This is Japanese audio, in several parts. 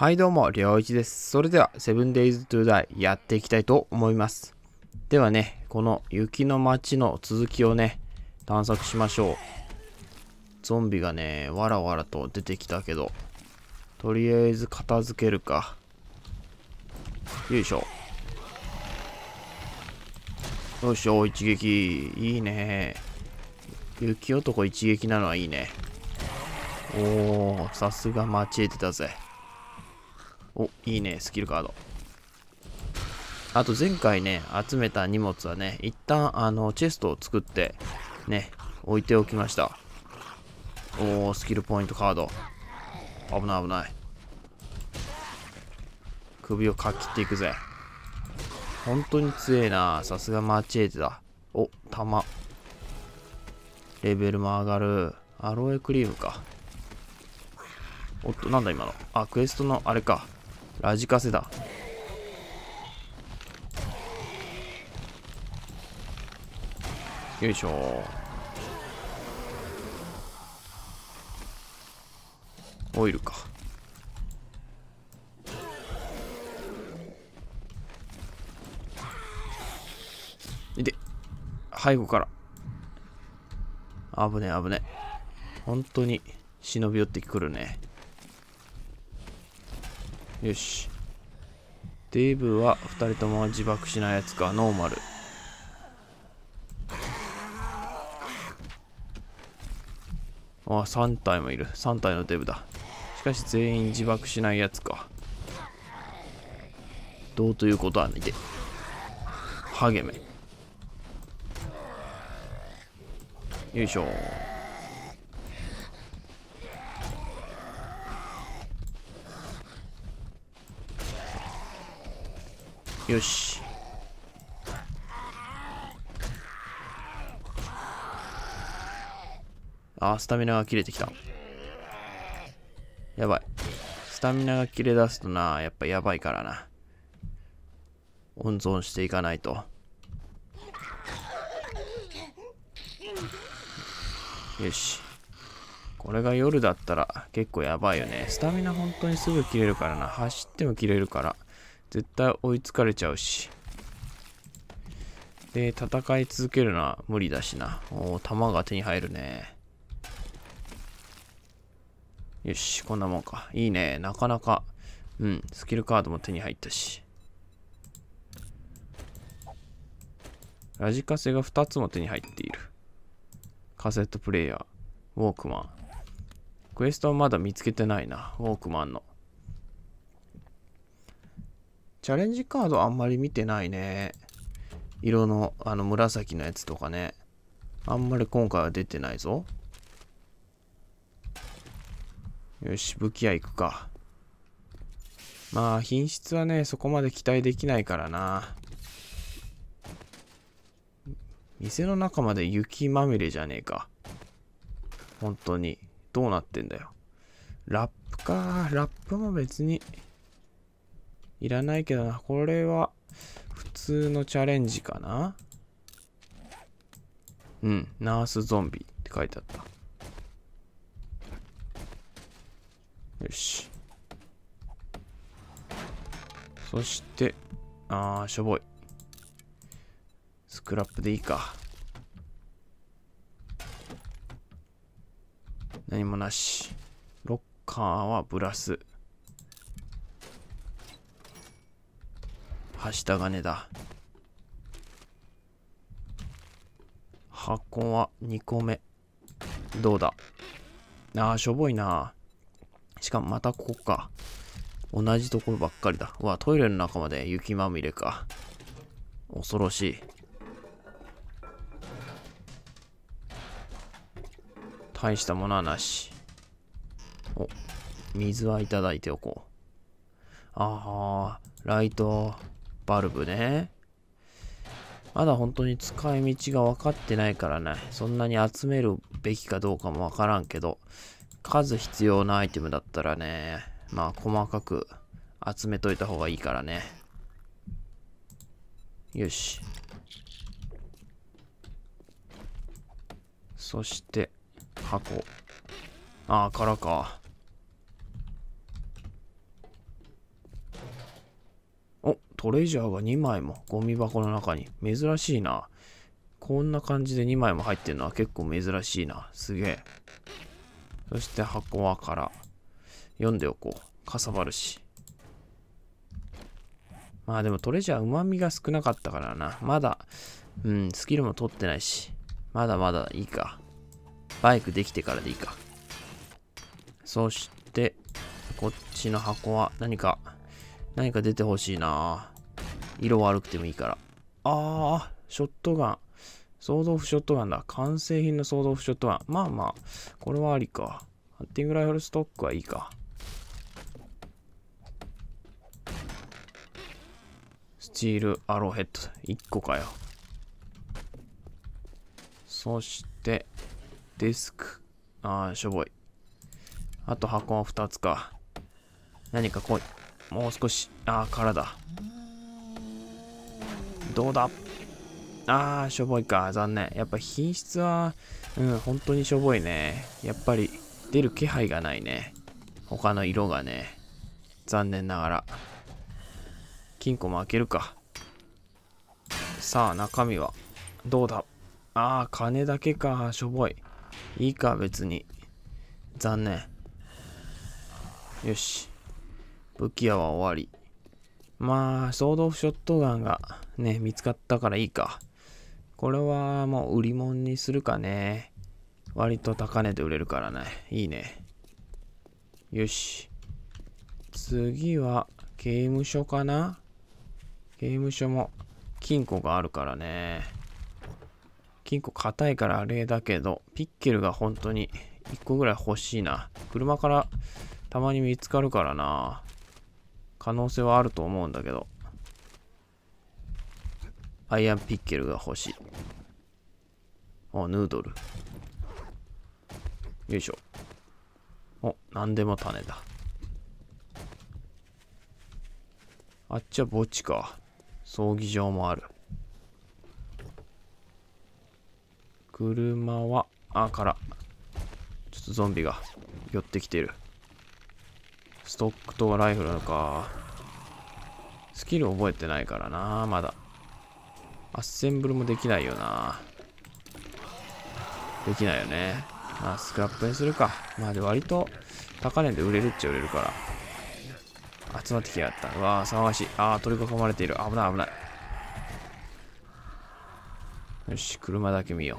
はいどうも、りょういちです。それでは、7 days to die やっていきたいと思います。ではね、この雪の街の続きをね、探索しましょう。ゾンビがね、わらわらと出てきたけど、とりあえず片付けるか。よいしょ。よいしょ、一撃。いいね。雪男一撃なのはいいね。おー、さすが街へ出たぜ。お、いいね、スキルカード。あと前回ね、集めた荷物はね、一旦あの、チェストを作って、ね、置いておきました。おおスキルポイントカード。危ない危ない。首をかきっていくぜ。本当に強えな。さすがマーチエイテだ。お、弾。レベルも上がる。アロエクリームか。おっと、なんだ今の。あ、クエストのあれか。ラジカセだよいしょオイルかで背後から危ね危ね本当に忍び寄ってくるねよしデブは2人とも自爆しないやつかノーマルああ3体もいる3体のデブだしかし全員自爆しないやつかどうということはねて励めよいしょよしあースタミナが切れてきたやばいスタミナが切れ出すとなやっぱやばいからな温存していかないとよしこれが夜だったら結構やばいよねスタミナ本当にすぐ切れるからな走っても切れるから絶対追いつかれちゃうし。で、戦い続けるのは無理だしな。おお、弾が手に入るね。よし、こんなもんか。いいね。なかなか。うん、スキルカードも手に入ったし。ラジカセが2つも手に入っている。カセットプレイヤー、ウォークマン。クエストはまだ見つけてないな、ウォークマンの。チャレンジカードあんまり見てないね。色の、あの、紫のやつとかね。あんまり今回は出てないぞ。よし、武器屋行くか。まあ、品質はね、そこまで期待できないからな。店の中まで雪まみれじゃねえか。本当に。どうなってんだよ。ラップか。ラップも別にいらないけどな。これは、普通のチャレンジかなうん。ナースゾンビって書いてあった。よし。そして、あー、しょぼい。スクラップでいいか。何もなし。ロッカーはブラス。はした金だ。箱は2個目。どうだああ、しょぼいな。しかもまたここか。同じところばっかりだ。うわ、トイレの中まで雪まみれか。恐ろしい。大したものはなし。お、水はいただいておこう。ああ、ライト。バルブね。まだ本当に使い道が分かってないからね。そんなに集めるべきかどうかも分からんけど、数必要なアイテムだったらね、まあ細かく集めといた方がいいからね。よし。そして、箱。ああ、からか。トレジャーが2枚もゴミ箱の中に。珍しいな。こんな感じで2枚も入ってるのは結構珍しいな。すげえ。そして箱はから読んでおこう。かさばるし。まあでもトレジャー旨味が少なかったからな。まだ、うん、スキルも取ってないし。まだまだいいか。バイクできてからでいいか。そして、こっちの箱は何か何か出てほしいな色悪くてもいいから。ああ、ショットガン。ードオショットガンだ。完成品のードオショットガン。まあまあ、これはありか。ハッティングライフルストックはいいか。スチールアローヘッド。1個かよ。そして、デスク。ああ、しょぼい。あと箱は2つか。何か来い。もう少しああかだどうだああしょぼいか残念やっぱ品質はうん本当にしょぼいねやっぱり出る気配がないね他の色がね残念ながら金庫も開けるかさあ中身はどうだああ金だけかしょぼいいいか別に残念よし武器屋は終わり。まあ、ソードオフショットガンがね、見つかったからいいか。これはもう売り物にするかね。割と高値で売れるからね。いいね。よし。次は、刑務所かな刑務所も金庫があるからね。金庫硬いからあれだけど、ピッケルが本当に1個ぐらい欲しいな。車からたまに見つかるからな。可能性はあると思うんだけど。アイアンピッケルが欲しい。お、ヌードル。よいしょ。お、なんでも種だ。あっちは墓地か。葬儀場もある。車は、あ、から。ちょっとゾンビが寄ってきてる。ストックとライフルか。スキル覚えてないからな、まだ。アッセンブルもできないよな。できないよね。まあ、スクラップにするか。まあ、で、割と高値で売れるっちゃ売れるから。集まってきやがった。うわー、騒がしい。あー、取り囲まれている。危ない、危ない。よし、車だけ見よ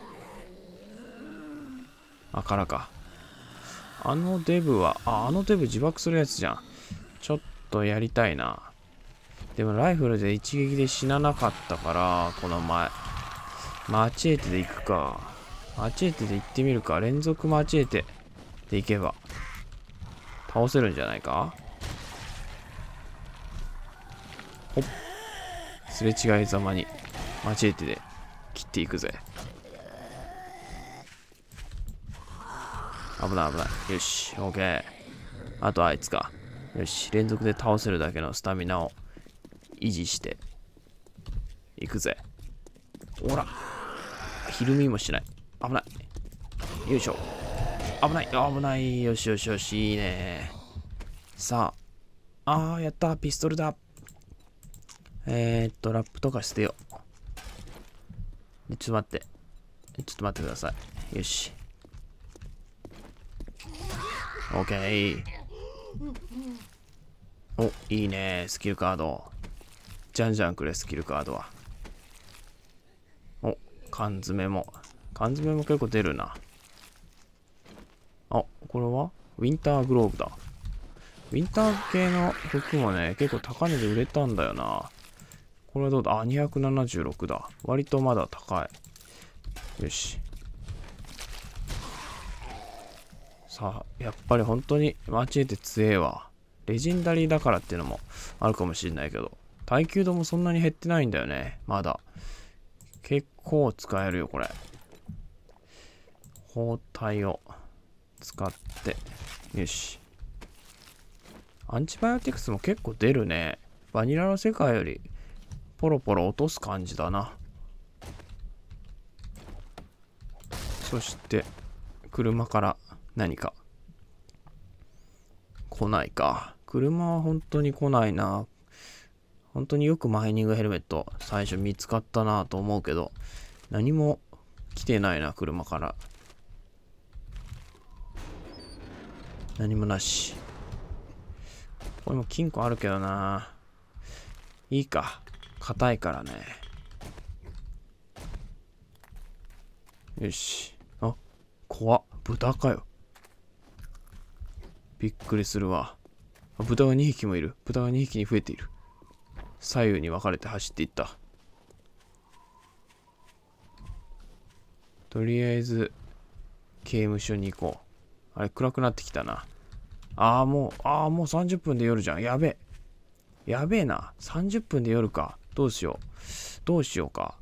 う。あ、からか。あのデブは、あ、あのデブ自爆するやつじゃん。ちょっとやりたいな。でもライフルで一撃で死ななかったから、この前。マチエテで行くか。マチエテで行ってみるか。連続マチエテで行けば。倒せるんじゃないかほっ。すれ違いざまに、マチエテで切っていくぜ。危ない危ない。よし、OK。あとあいつか。よし、連続で倒せるだけのスタミナを維持して。いくぜ。ほら。ひるみもしない。危ない。よいしょ。危ない。危ない。よしよしよし。いいね。さあ。ああ、やった。ピストルだ。えー、っと、ラップとか捨てよう。ちょっと待って。ちょっと待ってください。よし。OK。お、いいね。スキルカード。じゃんじゃんくれ、スキルカードは。お、缶詰も。缶詰も結構出るな。あ、これはウィンターグローブだ。ウィンター系の服もね、結構高値で売れたんだよな。これはどうだあ、276だ。割とまだ高い。よし。さあ、やっぱり本当にマチエテ強えわ。レジンダリーだからっていうのもあるかもしれないけど、耐久度もそんなに減ってないんだよね、まだ。結構使えるよ、これ。包帯を使って、よし。アンチバイオティクスも結構出るね。バニラの世界よりポロポロ落とす感じだな。そして、車から何か。来ないか。車は本当に来ないな。本当によくマイニングヘルメット最初見つかったなと思うけど、何も来てないな、車から。何もなし。これも金庫あるけどな。いいか。硬いからね。よし。あ、怖っ。豚かよ。びっくりするわ。あ、豚が2匹もいる。豚が2匹に増えている。左右に分かれて走っていった。とりあえず、刑務所に行こう。あれ、暗くなってきたな。ああ、もう、ああ、もう30分で夜じゃん。やべえ。やべえな。30分で夜か。どうしよう。どうしようか。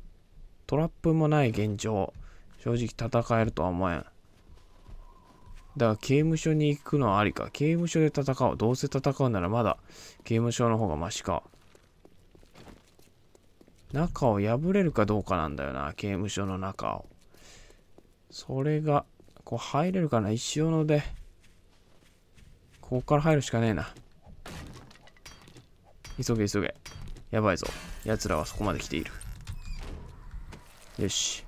トラップもない現状。正直戦えるとは思えん。だから刑務所に行くのはありか。刑務所で戦おう。どうせ戦うならまだ刑務所の方がマシか。中を破れるかどうかなんだよな。刑務所の中を。それが、こう入れるかな。石斧で。ここから入るしかねえな。急げ急げ。やばいぞ。奴らはそこまで来ている。よし。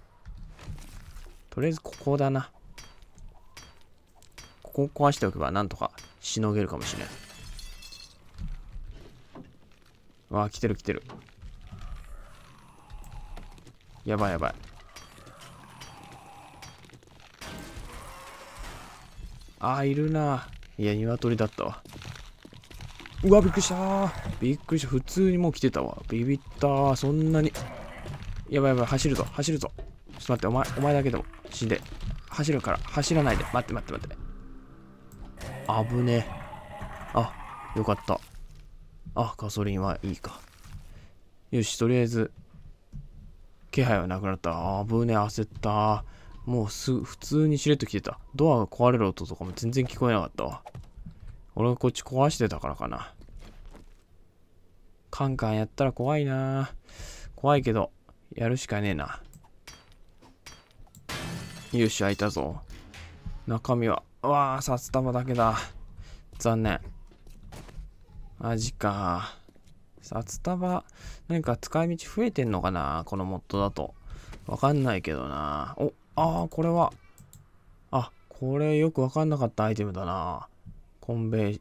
とりあえずここだな。ここを壊しておけばなんとかしのげるかもしれん。わあ、来てる来てる。やばいやばい。ああ、いるな。いや、鶏だったわ。うわ、びっくりしたびっくりした。普通にもう来てたわ。ビビったそんなに。やばいやばい、走るぞ、走るぞ。ちょっと待って、お前、お前だけでも死んで。走るから、走らないで。待って待って待って。あぶねあ、よかった。あ、ガソリンはいいか。よし、とりあえず、気配はなくなった。あぶね焦った。もうすぐ、普通にしれっと来てた。ドアが壊れる音とかも全然聞こえなかったわ。俺がこっち壊してたからかな。カンカンやったら怖いな怖いけど、やるしかねえな。よし、開いたぞ。中身はわあ、札束だけだ。残念。マジか。札束、何か使い道増えてんのかなこのモッドだと。わかんないけどな。お、ああ、これは。あ、これよくわかんなかったアイテムだな。コンベ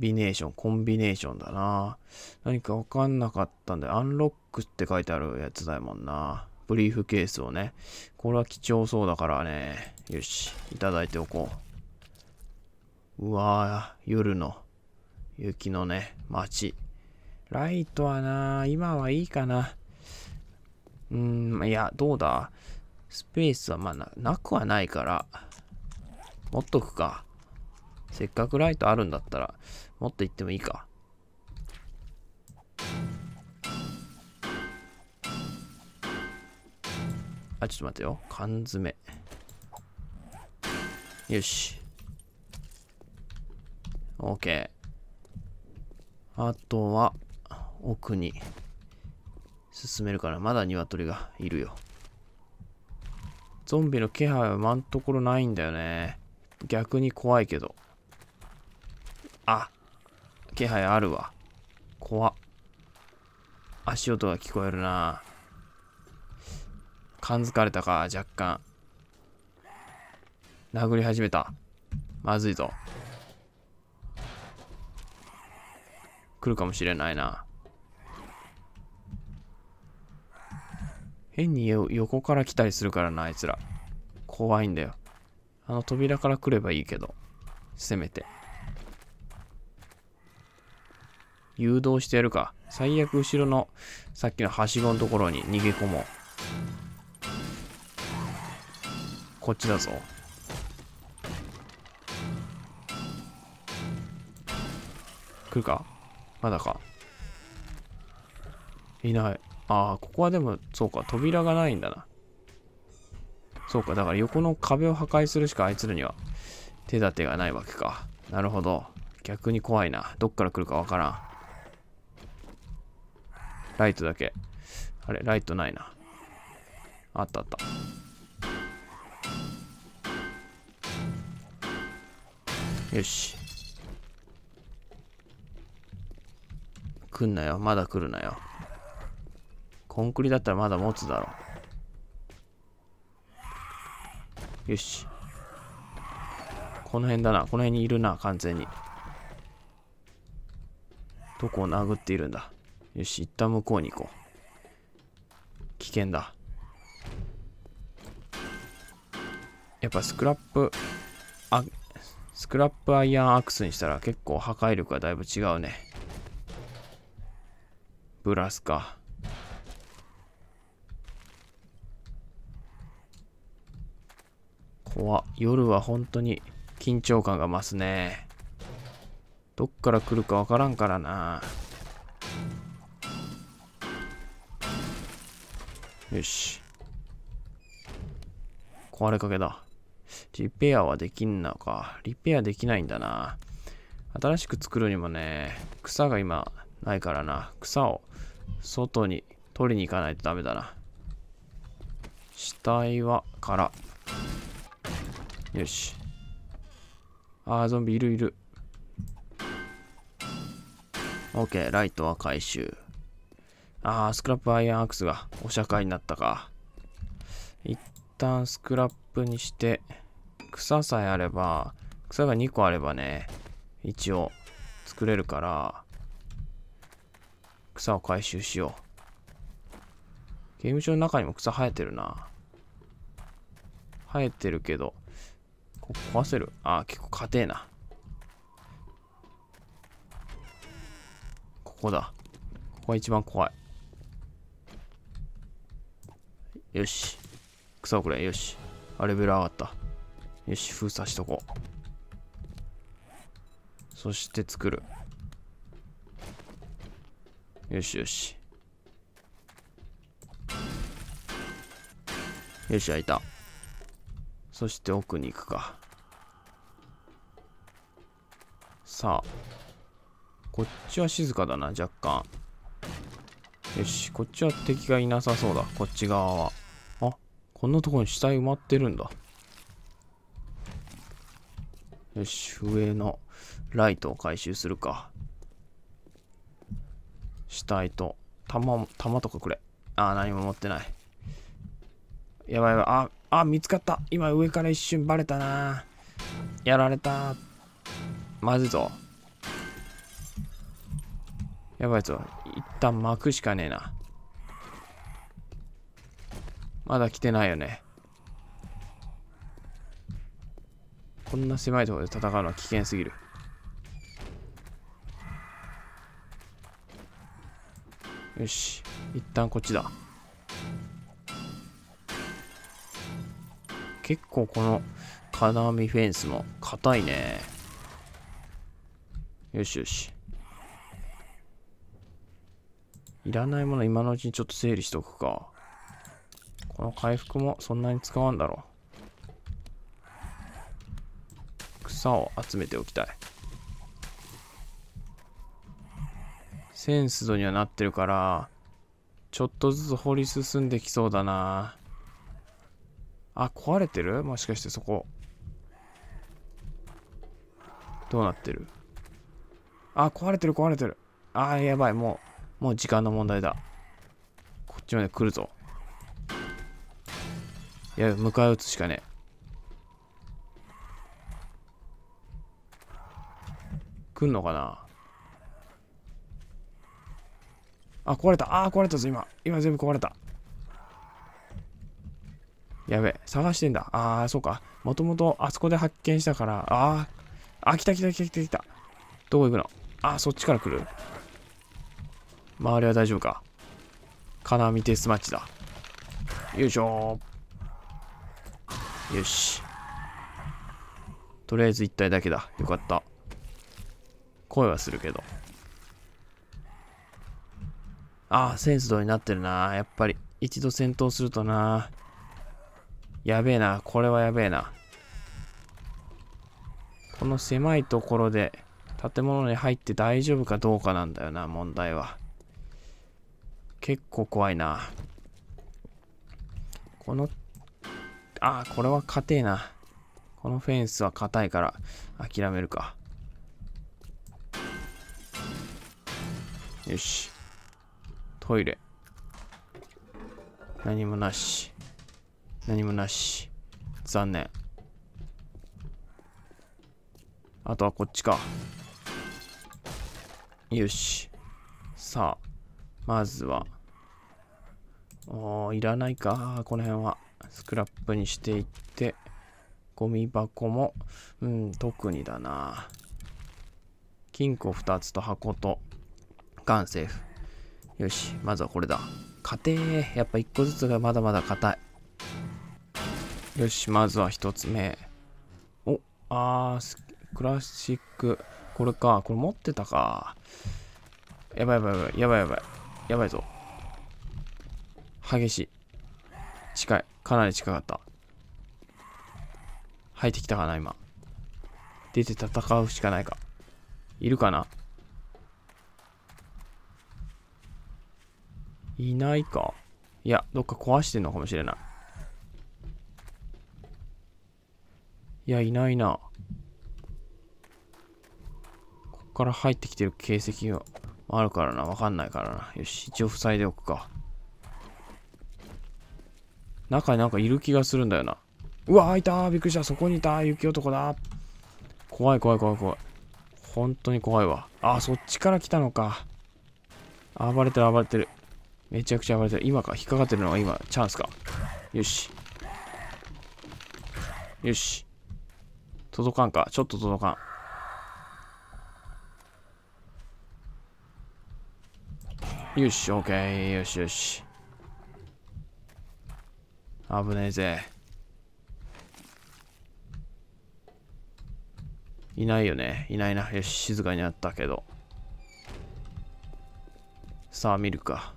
ビネーション、コンビネーションだな。何かわかんなかったんで、アンロックって書いてあるやつだもんな。ブリーフケースをね。これは貴重そうだからね。よし、いただいておこう。うわぁ、夜の雪のね、街。ライトはな今はいいかな。うん、いや、どうだスペースはまあななくはないから、持っとくか。せっかくライトあるんだったら、持って行ってもいいか。あ、ちょっと待ってよ。缶詰。よし。OK。あとは、奥に進めるから、まだ鶏がいるよ。ゾンビの気配は今んところないんだよね。逆に怖いけど。あ、気配あるわ。怖っ。足音が聞こえるな感づかれたか、若干。殴り始めた。まずいぞ。来るかもしれないな。変に横から来たりするからな、あいつら。怖いんだよ。あの扉から来ればいいけど。せめて。誘導してやるか。最悪後ろのさっきのはしごのところに逃げ込もう。こっちだぞ。来るかまだか。いない。ああ、ここはでも、そうか、扉がないんだな。そうか、だから横の壁を破壊するしかあいつらには手立てがないわけか。なるほど。逆に怖いな。どっから来るかわからん。ライトだけ。あれ、ライトないな。あったあった。よし。来んなよ。まだ来るなよ。コンクリだったらまだ持つだろよし。この辺だな。この辺にいるな、完全に。どこを殴っているんだ。よし、一旦向こうに行こう。危険だ。やっぱスクラップ、あ、スクラップアイアンアクスにしたら結構破壊力がだいぶ違うね。プラスか怖夜は本当に緊張感が増すねどっから来るかわからんからなよし壊れかけだリペアはできんのかリペアできないんだな新しく作るにもね草が今ないからな草を外に取りに行かないとダメだな。死体は空。よし。ああゾンビいるいる。オッケー、ライトは回収。ああスクラップアイアンアクスがお釈迦になったか。一旦スクラップにして、草さえあれば、草が2個あればね、一応作れるから、草を回収しよう。ゲーム場の中にも草生えてるな。生えてるけど、ここ壊せるああ、結構硬えな。ここだ。ここが一番怖い。よし。草をくれ。よし。あ、レベル上がった。よし、封鎖しとこう。そして作る。よしよしよし開いたそして奥に行くかさあこっちは静かだな若干よしこっちは敵がいなさそうだこっち側はあこんなとこに死体埋まってるんだよし上のライトを回収するかしたいと。弾、弾とかくれ。ああ、何も持ってない。やばいやばい。あ、あ、見つかった。今上から一瞬バレたな。やられた。まずいぞ。やばいぞ。一旦巻くしかねえな。まだ来てないよね。こんな狭いところで戦うのは危険すぎる。よし一旦こっちだ結構この金網フェンスも硬いねよしよしいらないもの今のうちにちょっと整理しとくかこの回復もそんなに使わんだろう草を集めておきたいセンス度にはなってるから、ちょっとずつ掘り進んできそうだな。あ、壊れてるもしかしてそこ。どうなってるあ、壊れてる壊れてる。あやばい。もう、もう時間の問題だ。こっちまで来るぞ。いや、迎え撃つしかねえ。来んのかなあ、壊れた。あ、壊れたぞ、今。今全部壊れた。やべえ、探してんだ。あー、そうか。もともとあそこで発見したから、あー、あ、来た来た来た来た来た。どこ行くのあ、そっちから来る。周りは大丈夫か。金網テスマッチだ。よいしょよし。とりあえず1体だけだ。よかった。声はするけど。ああ、センスになってるな。やっぱり、一度戦闘するとな。やべえな。これはやべえな。この狭いところで、建物に入って大丈夫かどうかなんだよな、問題は。結構怖いな。この、ああ、これは硬えな。このフェンスは硬いから、諦めるか。よし。トイレ。何もなし。何もなし。残念。あとはこっちか。よし。さあ、まずは。おー、いらないか。この辺は。スクラップにしていって。ゴミ箱も、うん、特にだな。金庫2つと箱と、ガンセーフ。よし、まずはこれだ。家庭やっぱ一個ずつがまだまだ硬い。よし、まずは一つ目。お、あー、クラシック。これか。これ持ってたか。やばいやばいやばいやばいやばい。やばいぞ。激しい。近い。かなり近かった。入ってきたかな、今。出て戦うしかないか。いるかないないか。いや、どっか壊してんのかもしれない。いや、いないな。こっから入ってきてる形跡があるからな。わかんないからな。よし、一応塞いでおくか。中になんかいる気がするんだよな。うわ、いたびっくりした。そこにいた雪男だ怖い怖い怖い怖い。本当に怖いわ。あ、そっちから来たのか。暴れてる暴れてる。めちゃくちゃ暴れてる。今か、引っかかってるのは今、チャンスか。よし。よし。届かんか。ちょっと届かん。よし、オッケー。よしよし。危ねえぜ。いないよね。いないな。よし、静かになったけど。さあ、見るか。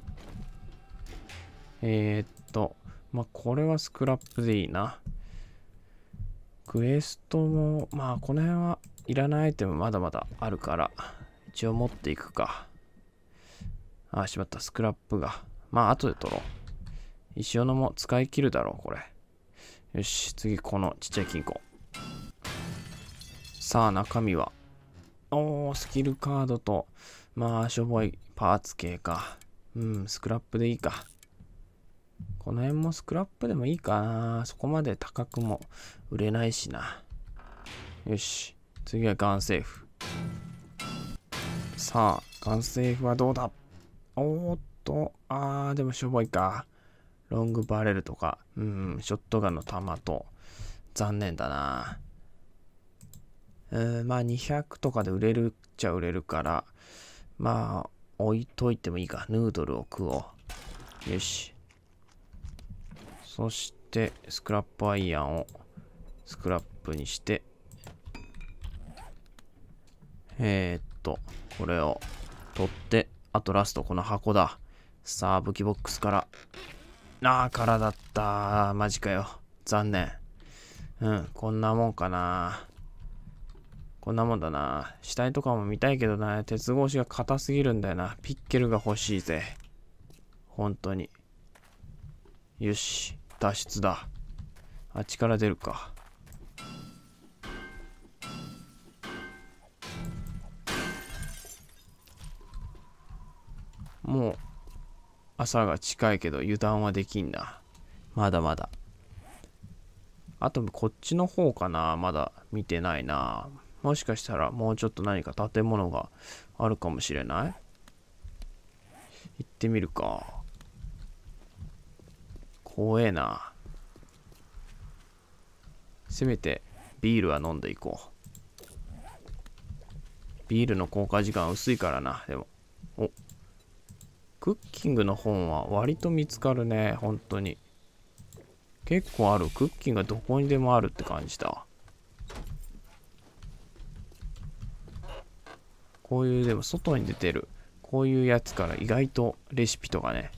えー、っと、まあ、これはスクラップでいいな。クエストも、まあ、この辺はいらないアイテムまだまだあるから、一応持っていくか。ああ、しまった、スクラップが。まあ、後で取ろう。石斧も使い切るだろう、これ。よし、次、このちっちゃい金庫。さあ、中身は。おー、スキルカードと、まあ、しょぼいパーツ系か。うん、スクラップでいいか。この辺もスクラップでもいいかな。そこまで高くも売れないしな。よし。次はガンセーフ。さあ、ガンセーフはどうだおーっと、あー、でもしょぼいか。ロングバレルとか、うん、ショットガンの弾と、残念だな。うん、まあ200とかで売れるっちゃ売れるから、まあ、置いといてもいいか。ヌードルを食おう。よし。そしてスクラップアイアンをスクラップにしてえー、っとこれを取ってあとラストこの箱ださあ武器ボックスからああ空だったマジかよ残念うんこんなもんかなこんなもんだな。死体とかも見たいけどな。鉄格子が硬すぎるんだよな。ピッケルが欲しいぜ。本当に。よし。脱出だあっちから出るかもう朝が近いけど油断はできんなまだまだあとこっちの方かなまだ見てないなもしかしたらもうちょっと何か建物があるかもしれない行ってみるか怖えな。せめてビールは飲んでいこう。ビールの効果時間薄いからな、でも。おクッキングの本は割と見つかるね、本当に。結構ある。クッキングがどこにでもあるって感じだ。こういう、でも外に出てる、こういうやつから意外とレシピとかね、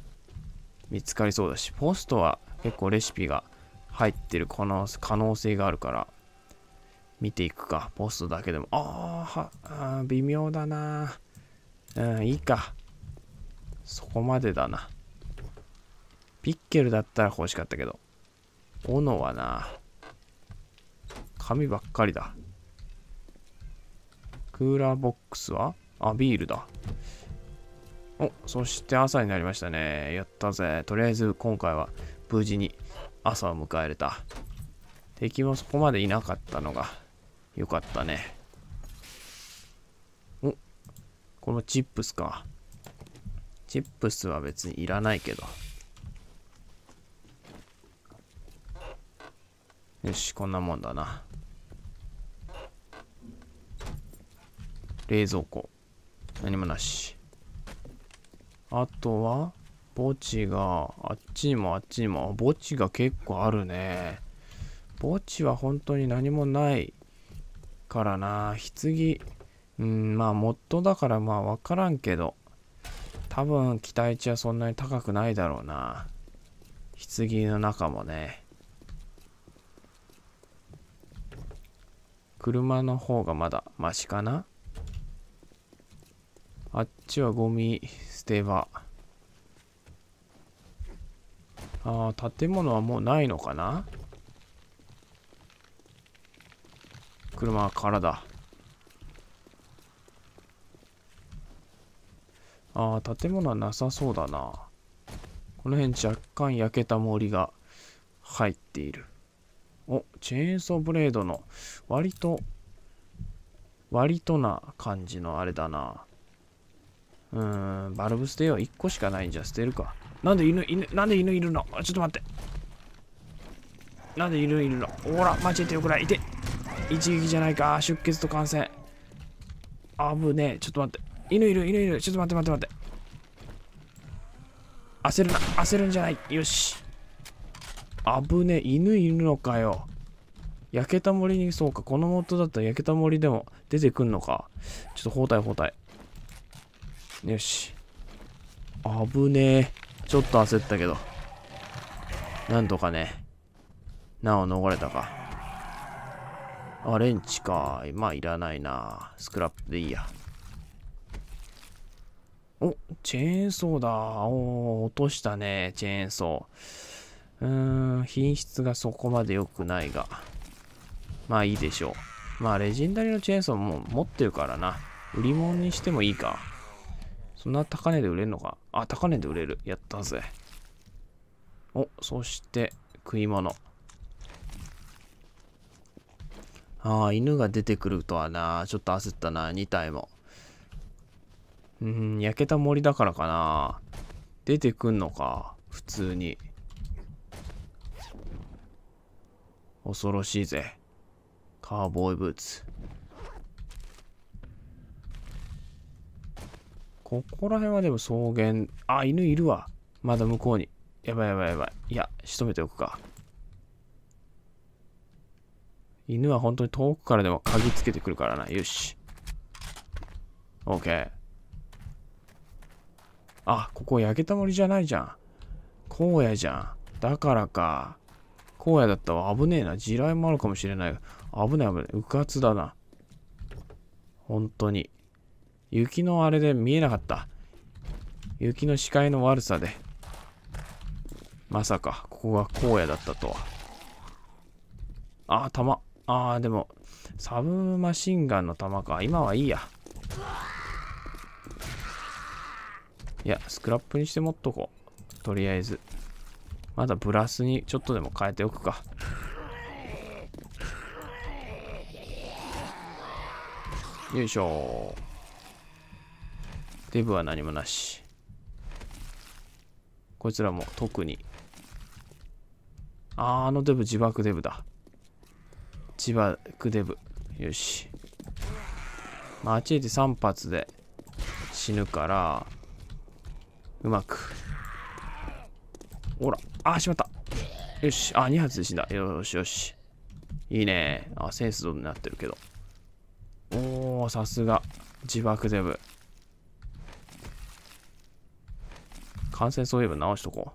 見つかりそうだし、ポストは結構レシピが入ってる可能可能性があるから、見ていくか。ポストだけでも。ああ、微妙だな。うん、いいか。そこまでだな。ピッケルだったら欲しかったけど。斧はな。紙ばっかりだ。クーラーボックスはあ、ビールだ。お、そして朝になりましたね。やったぜ。とりあえず今回は無事に朝を迎えれた。敵もそこまでいなかったのが良かったね。お、このチップスか。チップスは別にいらないけど。よし、こんなもんだな。冷蔵庫。何もなし。あとは、墓地が、あっちにもあっちにも、墓地が結構あるね。墓地は本当に何もないからな。棺、うん、まあ、モッドだからまあ、わからんけど、多分、期待値はそんなに高くないだろうな。棺の中もね。車の方がまだマシかなあっちはゴミ捨て場。ああ、建物はもうないのかな車からだ。ああ、建物はなさそうだな。この辺若干焼けた森が入っている。お、チェーンソーブレードの割と、割とな感じのあれだな。うん、バルブ捨てよう。1個しかないんじゃ捨てるか。なんで犬、犬、なんで犬いるのちょっと待って。なんで犬いるのほら、間違えてよくない。いて。一撃じゃないか。出血と感染。危ねえ。ちょっと待って。犬いる、犬いる。ちょっと待って待って待って。焦るな。焦るんじゃない。よし。危ねえ。犬いるのかよ。焼けた森に、そうか。この元だったら焼けた森でも出てくんのか。ちょっと包帯包帯。よし。危ねえ。ちょっと焦ったけど。なんとかね。なお逃れたか。あ、レンチか。まあ、いらないな。スクラップでいいや。お、チェーンソーだ。お落としたね、チェーンソー。うーん、品質がそこまで良くないが。まあいいでしょう。まあ、レジェンダリーのチェーンソーも持ってるからな。売り物にしてもいいか。そんな高値で売れるのかあ、高値で売れる。やったぜ。お、そして、食い物。ああ、犬が出てくるとはな、ちょっと焦ったな、2体も。うん、焼けた森だからかな。出てくんのか、普通に。恐ろしいぜ。カーボーイブーツ。ここら辺はでも草原。あ、犬いるわ。まだ向こうに。やばいやばいやばい。いや、仕留めておくか。犬は本当に遠くからでも鍵つけてくるからな。よし。OK。あ、ここ焼けた森じゃないじゃん。荒野じゃん。だからか。荒野だったわ。危ねえな。地雷もあるかもしれない。危ない危ない。うかつだな。本当に。雪のあれで見えなかった。雪の視界の悪さで。まさか、ここが荒野だったとは。ああ、弾。ああ、でも、サブマシンガンの弾か。今はいいや。いや、スクラップにして持っとこう。とりあえず。まだブラスにちょっとでも変えておくか。よいしょデブは何もなし。こいつらも特に。あー、あのデブ自爆デブだ。自爆デブ。よし。間違えて3発で死ぬから、うまく。ほら。あー、しまった。よし。あー、2発で死んだ。よしよし。いいね。あ、センスドになってるけど。おー、さすが。自爆デブ。感染そういえば直しとこ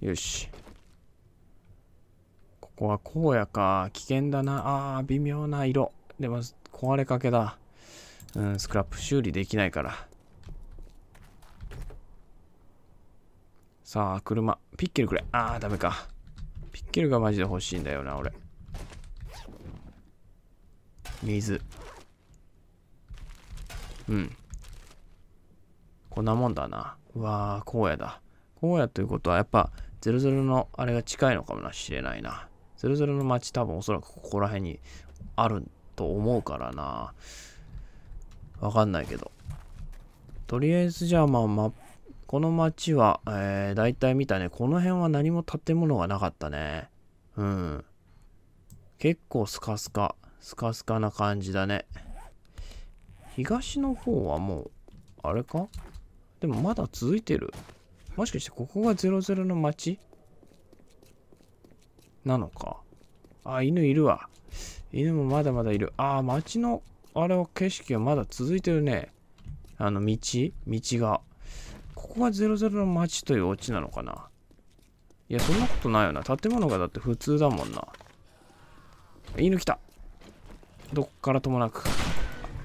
う。よし。ここは荒野か。危険だな。ああ、微妙な色。でも、壊れかけだ。うん、スクラップ修理できないから。さあ、車。ピッケルくれ。ああ、ダメか。ピッケルがマジで欲しいんだよな、俺。水。うん。こんなもんだな。うわー、荒野だ。荒野ということは、やっぱ、00のあれが近いのかもしれないな。00の街多分おそらくここら辺にあると思うからな。わかんないけど。とりあえずじゃあまあ、ま、この街は、えー、大体見たね。この辺は何も建物がなかったね。うん。結構スカスカ、スカスカな感じだね。東の方はもう、あれかでもまだ続いてる。もしかしてここが00の町なのか。あ、犬いるわ。犬もまだまだいる。あ、町の、あれは景色がまだ続いてるね。あの道道が。ここが00の町というオチなのかな。いや、そんなことないよな。建物がだって普通だもんな。犬来た。どっからともなく。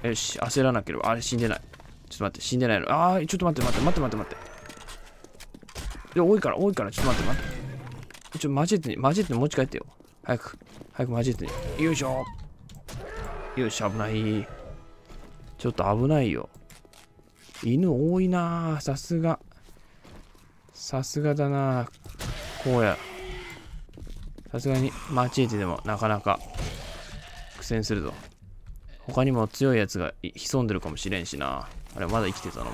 よし、焦らなければ。あれ、死んでない。ちょっと待って、死んでないの。あー、ちょっと待って、待って、待って、待って、待って。いや、多いから、多いから、ちょっと待って、待って。ちょ、てね、交えてね、持ち帰ってよ。早く、早くえてね。よいしょ。よいしょ、危ない。ちょっと危ないよ。犬多いなさすが。さすがだなこうや。さすがに、交えてでもなかなか苦戦するぞ。他にも強いやつが潜んでるかもしれんしな。あれまだ生きてたのお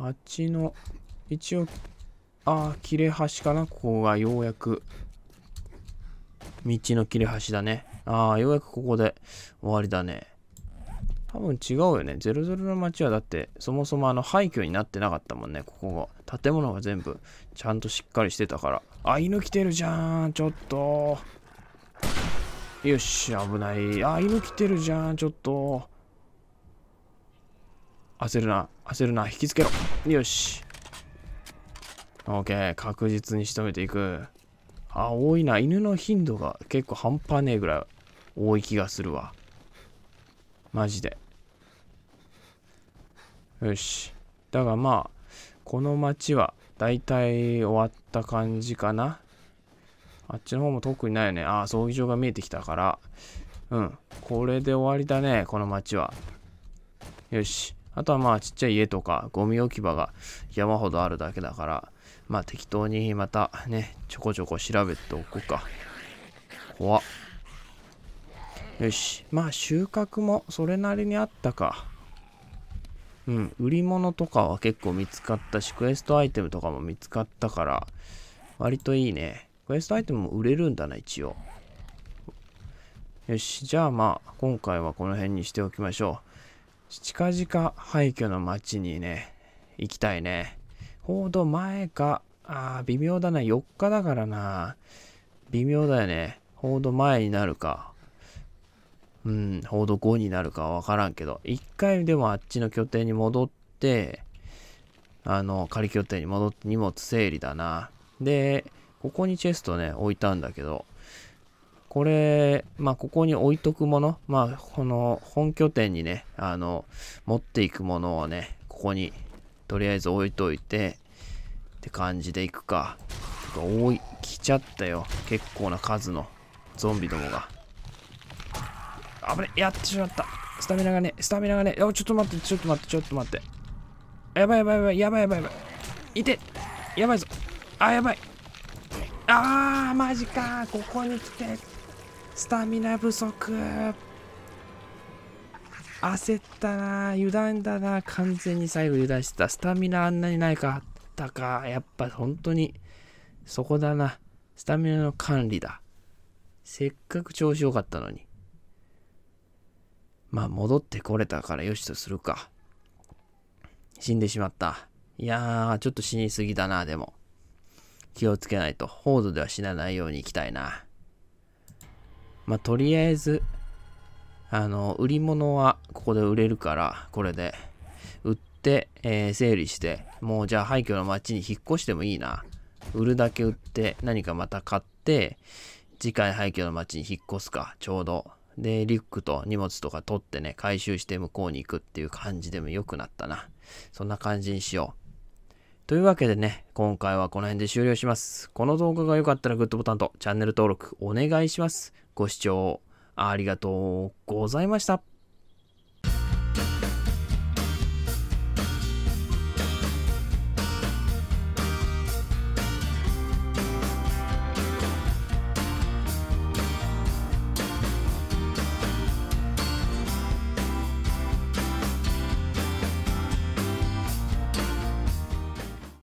前街の一応ああ切れ端かなここがようやく道の切れ端だねああようやくここで終わりだね多分違うよね00の街はだってそもそもあの廃墟になってなかったもんねここが建物が全部ちゃんとしっかりしてたからあ犬来てるじゃんちょっとよし、危ない。あ、犬来てるじゃん、ちょっと。焦るな、焦るな、引きつけろ。よし。オッケー、確実に仕留めていく。あ、多いな。犬の頻度が結構半端ねえぐらい多い気がするわ。マジで。よし。だがまあ、この町は大体終わった感じかな。あっちの方も特にないよね。ああ、葬儀場が見えてきたから。うん。これで終わりだね、この町は。よし。あとはまあ、ちっちゃい家とか、ゴミ置き場が山ほどあるだけだから、まあ適当にまたね、ちょこちょこ調べておこうか。怖っ。よし。まあ収穫もそれなりにあったか。うん。売り物とかは結構見つかったし、クエストアイテムとかも見つかったから、割といいね。クエストアイテムも売れるんだな、一応。よし、じゃあまあ、今回はこの辺にしておきましょう。近々廃墟の町にね、行きたいね。報道前か、ああ、微妙だな、4日だからな。微妙だよね。報道前になるか。うん、報道後になるかわ分からんけど、一回でもあっちの拠点に戻って、あの、仮拠点に戻って荷物整理だな。で、ここにチェストね、置いたんだけど、これ、まあ、ここに置いとくもの、まあ、この本拠点にね、あの、持っていくものをね、ここに、とりあえず置いといて、って感じでいくか。てか、多い、来ちゃったよ。結構な数のゾンビどもが。あぶね、やってしまった。スタミナがね、スタミナがね、お、ちょっと待って、ちょっと待って、ちょっと待って。やばいやばいやばい、やばいやばいやばい。いて、やばいぞ。あ、やばい。あーマジかここに来てスタミナ不足焦ったな油断だな完全に最後油断してたスタミナあんなにないかったかやっぱ本当にそこだなスタミナの管理だせっかく調子良かったのにまあ戻ってこれたからよしとするか死んでしまったいやーちょっと死にすぎだなでも気をつけないと、ードでは死なないように行きたいな。まあ、とりあえず、あの、売り物はここで売れるから、これで。売って、えー、整理して、もうじゃあ廃墟の町に引っ越してもいいな。売るだけ売って、何かまた買って、次回廃墟の町に引っ越すか、ちょうど。で、リュックと荷物とか取ってね、回収して向こうに行くっていう感じでも良くなったな。そんな感じにしよう。というわけでね、今回はこの辺で終了します。この動画が良かったらグッドボタンとチャンネル登録お願いします。ご視聴ありがとうございました。